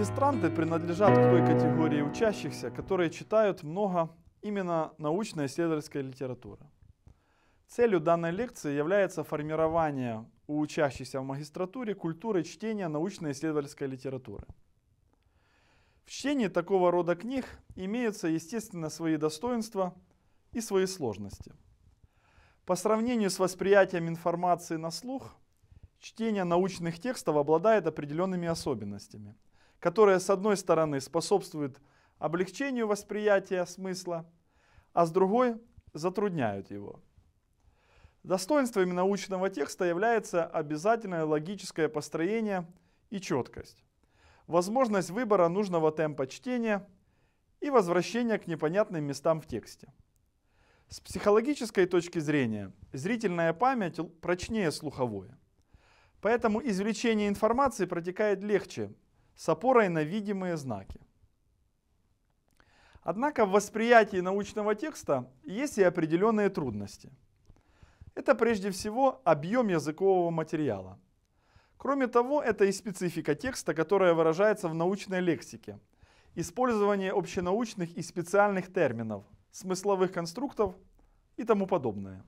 Магистранты принадлежат к той категории учащихся, которые читают много именно научно-исследовательской литературы. Целью данной лекции является формирование у учащихся в магистратуре культуры чтения научно-исследовательской литературы. В чтении такого рода книг имеются, естественно, свои достоинства и свои сложности. По сравнению с восприятием информации на слух, чтение научных текстов обладает определенными особенностями – которая с одной стороны способствует облегчению восприятия смысла, а с другой затрудняют его. Достоинствами научного текста является обязательное логическое построение и четкость, возможность выбора нужного темпа чтения и возвращения к непонятным местам в тексте. С психологической точки зрения зрительная память прочнее слуховой, Поэтому извлечение информации протекает легче, с опорой на видимые знаки. Однако в восприятии научного текста есть и определенные трудности. Это прежде всего объем языкового материала. Кроме того, это и специфика текста, которая выражается в научной лексике, использование общенаучных и специальных терминов, смысловых конструктов и тому подобное.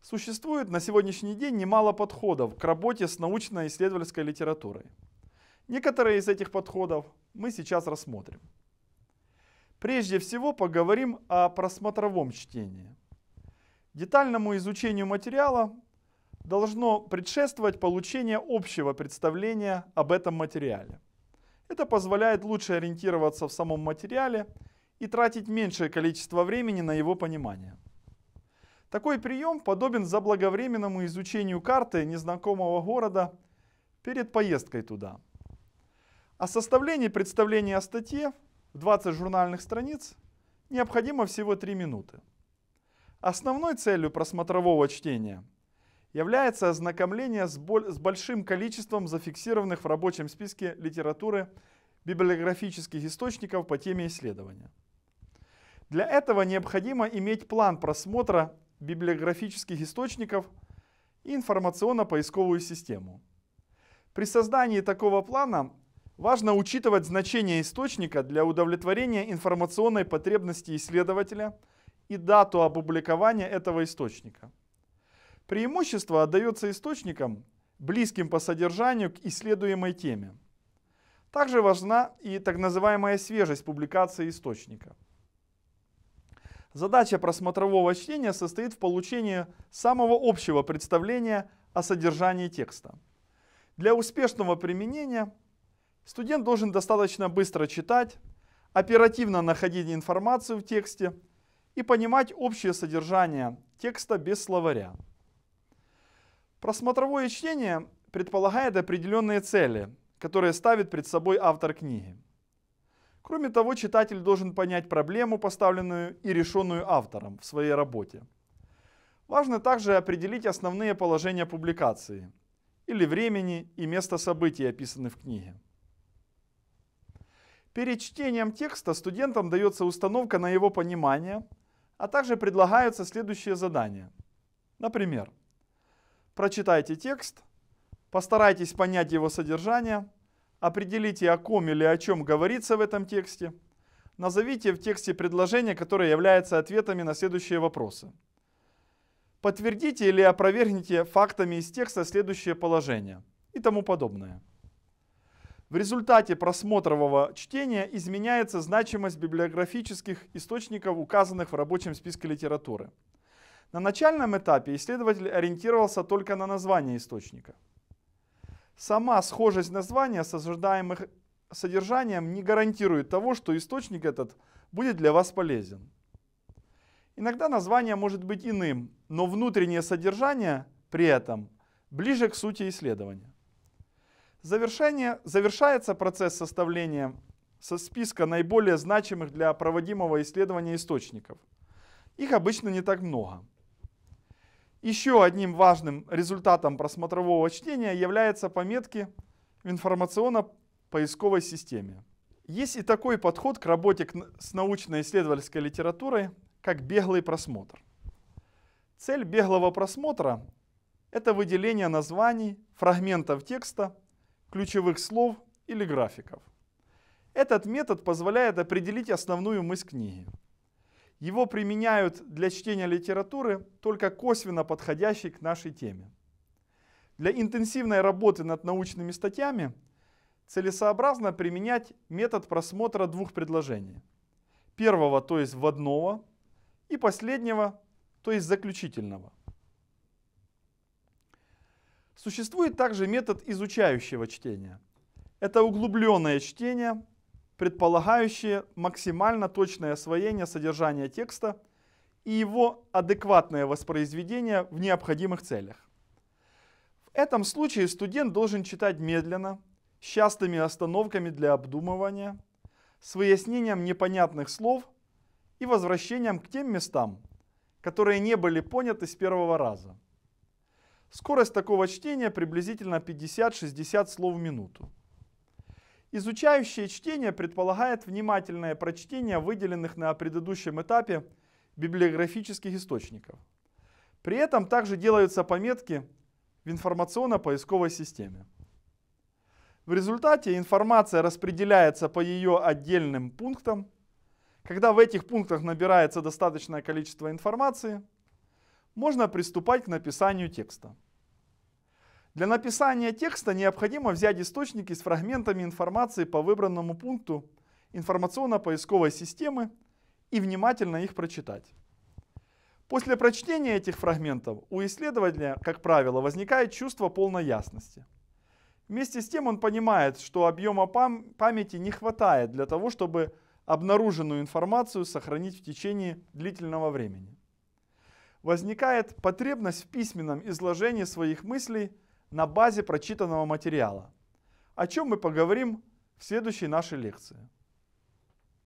Существует на сегодняшний день немало подходов к работе с научно-исследовательской литературой. Некоторые из этих подходов мы сейчас рассмотрим. Прежде всего поговорим о просмотровом чтении. Детальному изучению материала должно предшествовать получение общего представления об этом материале. Это позволяет лучше ориентироваться в самом материале и тратить меньшее количество времени на его понимание. Такой прием подобен заблаговременному изучению карты незнакомого города перед поездкой туда – а составление представления о статье в 20 журнальных страниц необходимо всего 3 минуты. Основной целью просмотрового чтения является ознакомление с большим количеством зафиксированных в рабочем списке литературы библиографических источников по теме исследования. Для этого необходимо иметь план просмотра библиографических источников и информационно-поисковую систему. При создании такого плана Важно учитывать значение источника для удовлетворения информационной потребности исследователя и дату опубликования этого источника. Преимущество отдается источникам, близким по содержанию к исследуемой теме. Также важна и так называемая свежесть публикации источника. Задача просмотрового чтения состоит в получении самого общего представления о содержании текста. Для успешного применения Студент должен достаточно быстро читать, оперативно находить информацию в тексте и понимать общее содержание текста без словаря. Просмотровое чтение предполагает определенные цели, которые ставит перед собой автор книги. Кроме того, читатель должен понять проблему, поставленную и решенную автором в своей работе. Важно также определить основные положения публикации или времени и место событий, описанных в книге. Перед чтением текста студентам дается установка на его понимание, а также предлагаются следующие задания. Например, прочитайте текст, постарайтесь понять его содержание, определите о ком или о чем говорится в этом тексте, назовите в тексте предложения, которые являются ответами на следующие вопросы. Подтвердите или опровергните фактами из текста следующее положение и тому подобное. В результате просмотрового чтения изменяется значимость библиографических источников, указанных в рабочем списке литературы. На начальном этапе исследователь ориентировался только на название источника. Сама схожесть названия с ожидаемых содержанием не гарантирует того, что источник этот будет для вас полезен. Иногда название может быть иным, но внутреннее содержание при этом ближе к сути исследования. Завершение, завершается процесс составления со списка наиболее значимых для проводимого исследования источников. Их обычно не так много. Еще одним важным результатом просмотрового чтения являются пометки в информационно-поисковой системе. Есть и такой подход к работе с научно-исследовательской литературой, как беглый просмотр. Цель беглого просмотра – это выделение названий, фрагментов текста – ключевых слов или графиков. Этот метод позволяет определить основную мысль книги. Его применяют для чтения литературы, только косвенно подходящей к нашей теме. Для интенсивной работы над научными статьями целесообразно применять метод просмотра двух предложений. Первого, то есть вводного, и последнего, то есть заключительного – Существует также метод изучающего чтения. Это углубленное чтение, предполагающее максимально точное освоение содержания текста и его адекватное воспроизведение в необходимых целях. В этом случае студент должен читать медленно, с частыми остановками для обдумывания, с выяснением непонятных слов и возвращением к тем местам, которые не были поняты с первого раза. Скорость такого чтения приблизительно 50-60 слов в минуту. Изучающее чтение предполагает внимательное прочтение выделенных на предыдущем этапе библиографических источников. При этом также делаются пометки в информационно-поисковой системе. В результате информация распределяется по ее отдельным пунктам. Когда в этих пунктах набирается достаточное количество информации, можно приступать к написанию текста. Для написания текста необходимо взять источники с фрагментами информации по выбранному пункту информационно-поисковой системы и внимательно их прочитать. После прочтения этих фрагментов у исследователя, как правило, возникает чувство полной ясности. Вместе с тем он понимает, что объема пам памяти не хватает для того, чтобы обнаруженную информацию сохранить в течение длительного времени возникает потребность в письменном изложении своих мыслей на базе прочитанного материала, о чем мы поговорим в следующей нашей лекции.